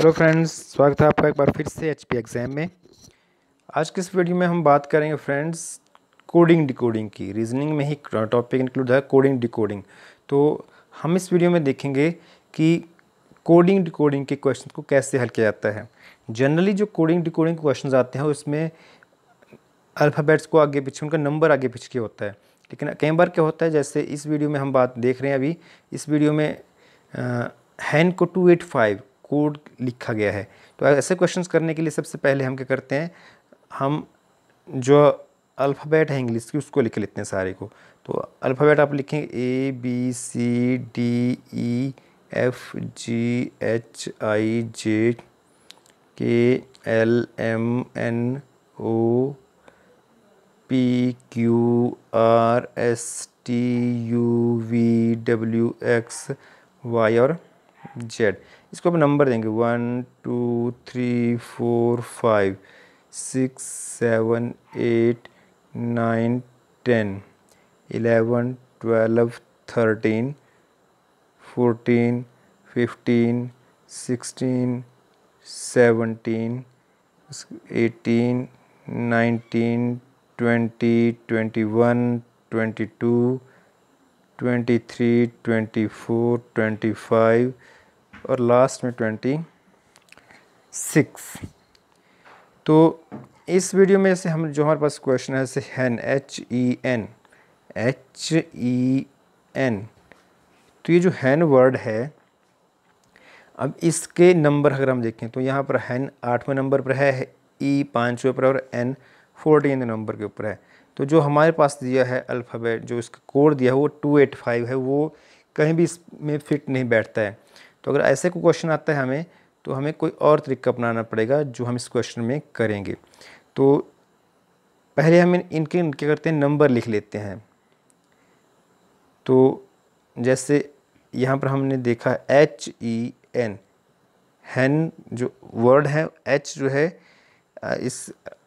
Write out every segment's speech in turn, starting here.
hello friends स्वागत है आपका एक बार फिर से एच एग्ज़ाम में आज के इस वीडियो में हम बात करेंगे फ्रेंड्स कोडिंग डिकोडिंग की रीजनिंग में ही टॉपिक इंक्लूड है कोडिंग डिकोडिंग तो हम इस वीडियो में देखेंगे कि कोडिंग डिकोडिंग के क्वेश्चन को कैसे हल किया जाता है जनरली जो कोडिंग डिकोडिंग क्वेश्चन आते हैं उसमें अल्फ़ाबेट्स को आगे पीछे उनका नंबर आगे पीछे होता है लेकिन कई बार क्या होता है जैसे इस वीडियो में हम बात देख रहे हैं अभी इस वीडियो में हैन को टू एट फाइव कोड लिखा गया है तो ऐसे क्वेश्चंस करने के लिए सबसे पहले हम क्या करते हैं हम जो अल्फ़ाबेट है इंग्लिश की उसको लिख लेते हैं सारे को तो अल्फ़ाबेट आप लिखें A B C D E F G H I J K L M N O P Q R S T U V W X Y और जेड इसको आप नंबर देंगे one two three four five six seven eight nine ten eleven twelve thirteen fourteen fifteen sixteen seventeen eighteen nineteen twenty twenty one twenty two twenty three twenty four twenty five और last में twenty six तो इस video में से हम जो हमारे पास question है जैसे hen H E N H E N तो ये जो हैन वर्ड है अब इसके नंबर अगर हम देखें तो यहाँ पर हैन आठवें नंबर पर है ई e पाँचवें पर और एन फोर्टीन नंबर के ऊपर है तो जो हमारे पास दिया है अल्फ़ाबेट जो इसका कोड दिया है वो टू एट फाइव है वो कहीं भी इसमें फिट नहीं बैठता है तो अगर ऐसे कोई क्वेश्चन आता है हमें तो हमें कोई और तरीका अपनाना पड़ेगा जो हम इस क्वेश्चन में करेंगे तो पहले हम इनके क्या करते हैं नंबर लिख लेते हैं तो जैसे यहाँ पर हमने देखा एच ई एन हैन जो वर्ड है एच जो है इस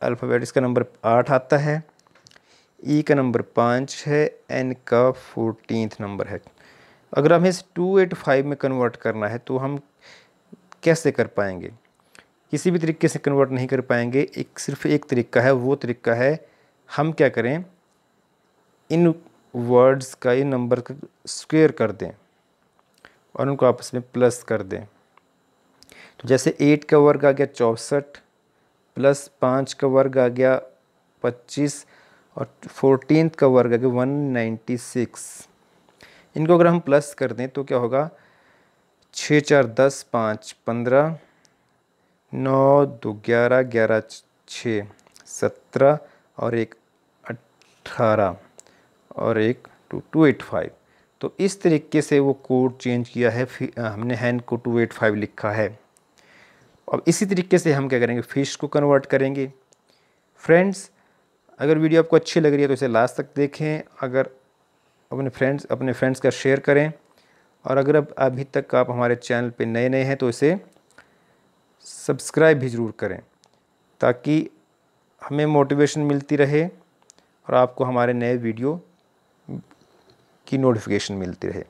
अल्फ़ाबेट इसका नंबर आठ आता है ई e का नंबर पाँच है एन का फोर्टीन नंबर है अगर हमें इसे 285 में कन्वर्ट करना है तो हम कैसे कर पाएंगे किसी भी तरीके से कन्वर्ट नहीं कर पाएंगे एक सिर्फ एक तरीका है वो तरीका है हम क्या करें इन वर्ड्स का इन नंबर का स्क्वेयर कर दें और उनको आपस में प्लस कर दें तो जैसे एट का वर्ग आ गया चौंसठ प्लस पाँच का वर्ग आ गया पच्चीस और फोर्टीन का वर्ग आ गया वन नाइन्टी सिक्स इनको अगर हम प्लस कर दें तो क्या होगा छः चार दस पाँच पंद्रह नौ दो ग्यारह ग्यारह छः सत्रह और एक अट्ठारह और एक टू टू एट फाइव तो इस तरीके से वो कोड चेंज किया है हमने हैंड को टू एट फाइव लिखा है अब इसी तरीके से हम क्या करेंगे फ़िश को कन्वर्ट करेंगे फ्रेंड्स अगर वीडियो आपको अच्छी लग रही है तो इसे लास्ट तक देखें अगर अपने फ्रेंड्स अपने फ्रेंड्स का शेयर करें और अगर अब अभी तक आप हमारे चैनल पे नए नए हैं तो इसे सब्सक्राइब भी ज़रूर करें ताकि हमें मोटिवेशन मिलती रहे और आपको हमारे नए वीडियो की नोटिफिकेशन मिलती रहे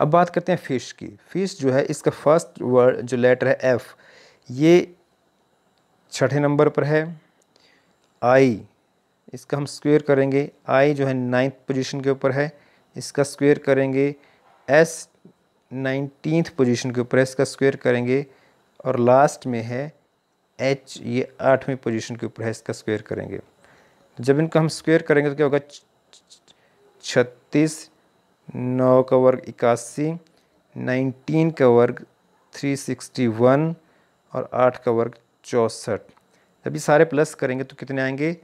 अब बात करते हैं फ़िश की फ़िश जो है इसका फर्स्ट वर्ड जो लेटर है एफ़ ये छठे नंबर पर है आई इसका हम स्क्वेयर करेंगे आई जो है नाइन्थ पोजीशन के ऊपर है इसका स्क्वेयर करेंगे एस नाइनटीन पोजीशन के ऊपर है इसका स्क्वेयर करेंगे और लास्ट में है एच ये आठवीं पोजीशन के ऊपर है इसका स्क्वेयर करेंगे जब इनका हम स्क्वेयर करेंगे तो क्या होगा छत्तीस नौ का वर्ग इक्यासी नाइनटीन का वर्ग थ्री सिक्सटी वन और आठ का वर्ग चौंसठ जब ये सारे प्लस करेंगे तो कितने आएंगे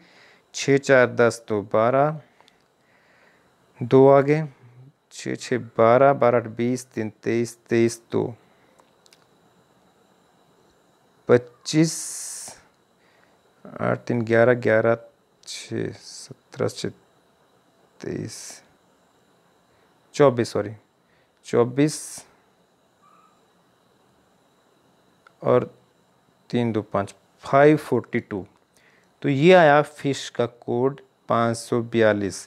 छः चार दस दो बारह दो आगे छः छः बारह बारह बीस तीन तेईस तेईस दो पच्चीस आठ तीन ग्यारह ग्यारह छः सत्रह छः तेईस चौबीस सॉरी चौबीस और तीन दो पाँच फाइव फोर्टी टू तो ये आया फ़िश का कोड 542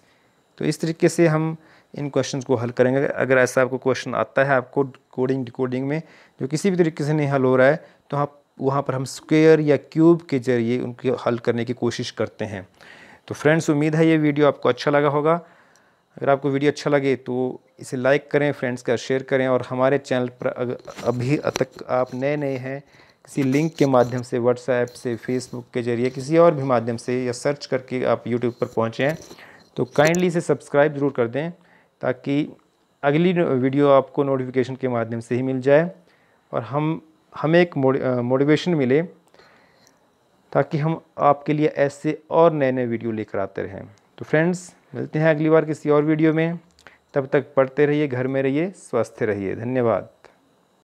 तो इस तरीके से हम इन क्वेश्चन को हल करेंगे अगर ऐसा आपको क्वेश्चन आता है आपको कोडिंग डिकोडिंग में जो किसी भी तरीके से नहीं हल हो रहा है तो आप वहाँ पर हम स्क्वेयर या क्यूब के ज़रिए उनके हल करने की कोशिश करते हैं तो फ्रेंड्स उम्मीद है ये वीडियो आपको अच्छा लगा होगा अगर आपको वीडियो अच्छा लगे तो इसे लाइक करें फ्रेंड्स का शेयर करें और हमारे चैनल पर अभी तक आप नए नए हैं किसी लिंक के माध्यम से व्हाट्सएप से फेसबुक के जरिए किसी और भी माध्यम से या सर्च करके आप यूट्यूब पर पहुँचे हैं तो काइंडली इसे सब्सक्राइब ज़रूर कर दें ताकि अगली वीडियो आपको नोटिफिकेशन के माध्यम से ही मिल जाए और हम हमें एक मोटिवेशन मिले ताकि हम आपके लिए ऐसे और नए नए वीडियो लेकर आते रहें तो फ्रेंड्स मिलते हैं अगली बार किसी और वीडियो में तब तक पढ़ते रहिए घर में रहिए स्वस्थ रहिए धन्यवाद